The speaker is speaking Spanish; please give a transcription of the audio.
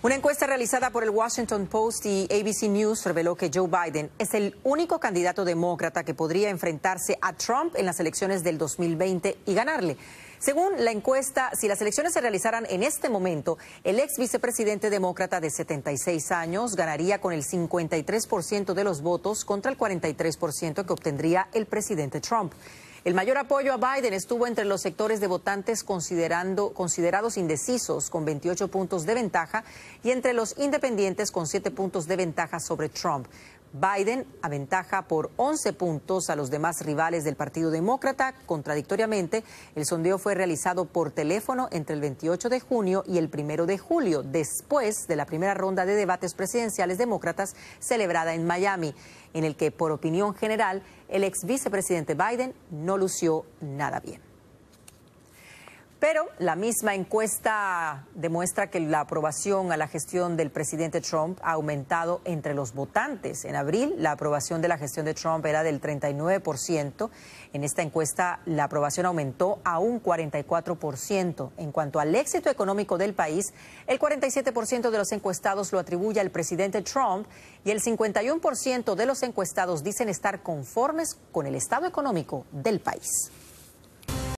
Una encuesta realizada por el Washington Post y ABC News reveló que Joe Biden es el único candidato demócrata que podría enfrentarse a Trump en las elecciones del 2020 y ganarle. Según la encuesta, si las elecciones se realizaran en este momento, el ex vicepresidente demócrata de 76 años ganaría con el 53% de los votos contra el 43% que obtendría el presidente Trump. El mayor apoyo a Biden estuvo entre los sectores de votantes considerando, considerados indecisos, con 28 puntos de ventaja, y entre los independientes, con 7 puntos de ventaja sobre Trump. Biden aventaja por 11 puntos a los demás rivales del Partido Demócrata. Contradictoriamente, el sondeo fue realizado por teléfono entre el 28 de junio y el 1 de julio, después de la primera ronda de debates presidenciales demócratas celebrada en Miami, en el que, por opinión general, el ex vicepresidente Biden no lució nada bien. Pero la misma encuesta demuestra que la aprobación a la gestión del presidente Trump ha aumentado entre los votantes. En abril, la aprobación de la gestión de Trump era del 39%. En esta encuesta, la aprobación aumentó a un 44%. En cuanto al éxito económico del país, el 47% de los encuestados lo atribuye al presidente Trump y el 51% de los encuestados dicen estar conformes con el estado económico del país.